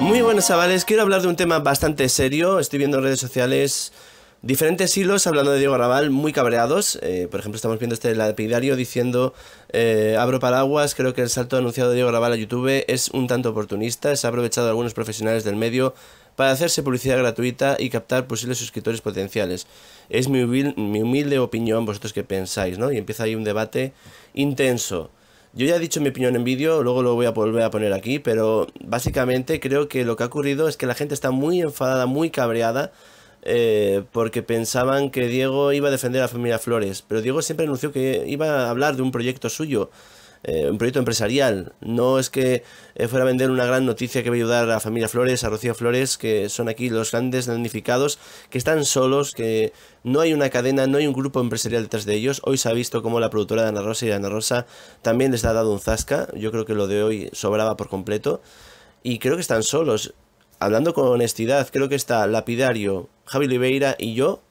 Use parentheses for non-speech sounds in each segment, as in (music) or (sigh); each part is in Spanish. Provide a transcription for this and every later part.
Muy buenas chavales, quiero hablar de un tema bastante serio, estoy viendo en redes sociales diferentes hilos hablando de Diego Raval muy cabreados. Eh, por ejemplo, estamos viendo este lapidario diciendo, eh, abro paraguas, creo que el salto anunciado de Diego Raval a YouTube es un tanto oportunista, se ha aprovechado algunos profesionales del medio para hacerse publicidad gratuita y captar posibles suscriptores potenciales. Es mi, mi humilde opinión, vosotros que pensáis, ¿no? Y empieza ahí un debate intenso. Yo ya he dicho mi opinión en vídeo, luego lo voy a volver a poner aquí, pero básicamente creo que lo que ha ocurrido es que la gente está muy enfadada, muy cabreada, eh, porque pensaban que Diego iba a defender a la familia Flores, pero Diego siempre anunció que iba a hablar de un proyecto suyo. Eh, un proyecto empresarial. No es que eh, fuera a vender una gran noticia que va a ayudar a familia Flores, a Rocío Flores, que son aquí los grandes damnificados, que están solos, que no hay una cadena, no hay un grupo empresarial detrás de ellos. Hoy se ha visto como la productora de Ana Rosa y Ana Rosa también les ha dado un zasca. Yo creo que lo de hoy sobraba por completo. Y creo que están solos. Hablando con honestidad, creo que está Lapidario, Javi Oliveira y yo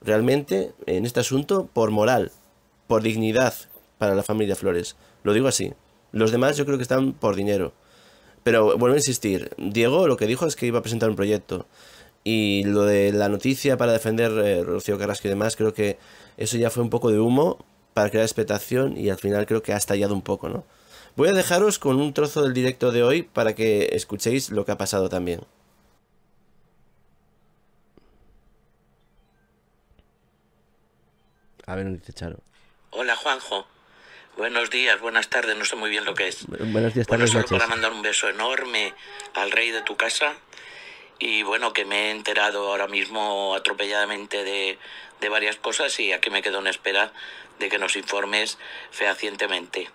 realmente en este asunto por moral, por dignidad, para la familia Flores. Lo digo así. Los demás yo creo que están por dinero. Pero vuelvo a insistir, Diego lo que dijo es que iba a presentar un proyecto. Y lo de la noticia para defender eh, Rocío Carrasco y demás, creo que eso ya fue un poco de humo para crear expectación y al final creo que ha estallado un poco, ¿no? Voy a dejaros con un trozo del directo de hoy para que escuchéis lo que ha pasado también. A ver, dice Charo. Hola Juanjo, Buenos días, buenas tardes, no sé muy bien lo que es. Buenos días, tardes, bueno, solo para mandar un beso enorme al rey de tu casa y bueno, que me he enterado ahora mismo atropelladamente de, varias cosas y aquí me quedo en espera de que nos informes fehacientemente.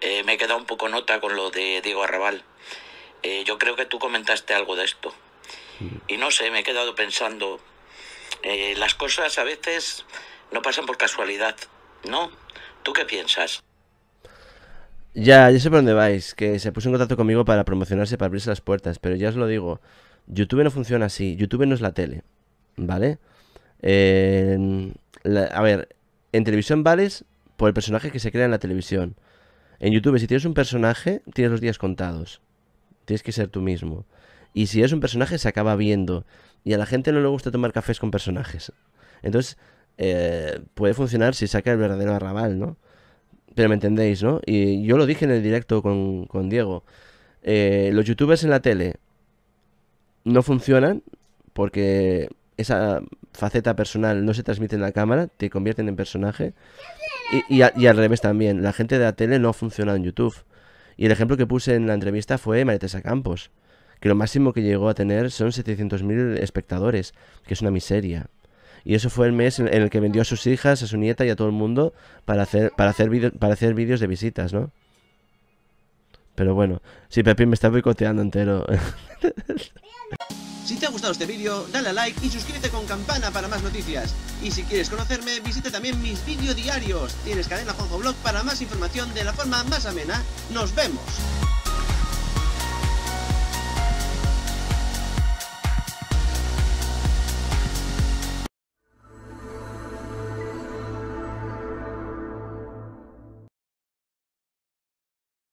Eh, me he quedado un poco nota con lo de Diego Arrabal. Eh, yo creo que tú comentaste algo de esto. Mm. Y no sé, me he quedado pensando, eh, las cosas a veces no pasan por casualidad, ¿no? ¿Tú qué piensas? Ya, ya sé por dónde vais, que se puso en contacto conmigo para promocionarse, para abrirse las puertas, pero ya os lo digo, YouTube no funciona así, YouTube no es la tele, ¿vale? a ver, en televisión vales por el personaje que se crea en la televisión. En YouTube, si tienes un personaje, tienes los días contados. Tienes que ser tú mismo. Y si eres un personaje, se acaba viendo. Y a la gente no le gusta tomar cafés con personajes. Entonces, eh, puede funcionar si saca el verdadero arrabal, ¿no? Pero me entendéis, ¿no? Y yo lo dije en el directo con, Diego. Eh, los youtubers en la tele no funcionan porque esa faceta personal no se transmite en la cámara, te convierten en personaje. Y, al revés también, la gente de la tele no funciona en YouTube. Y el ejemplo que puse en la entrevista fue Maritesa Campos, que lo máximo que llegó a tener son 700.000 espectadores, que es una miseria. Y eso fue el mes en, el que vendió a sus hijas, a su nieta y a todo el mundo para hacer, para hacer, para hacer vídeos de visitas, ¿no? Pero bueno, si Pepín me está boicoteando entero. (laughs) Si te ha gustado este vídeo, dale a like y suscríbete con campana para más noticias. Y si quieres conocerme, visita también mis vídeos diarios. Tienes cadena Juanjo Blog para más información de la forma más amena. ¡Nos vemos!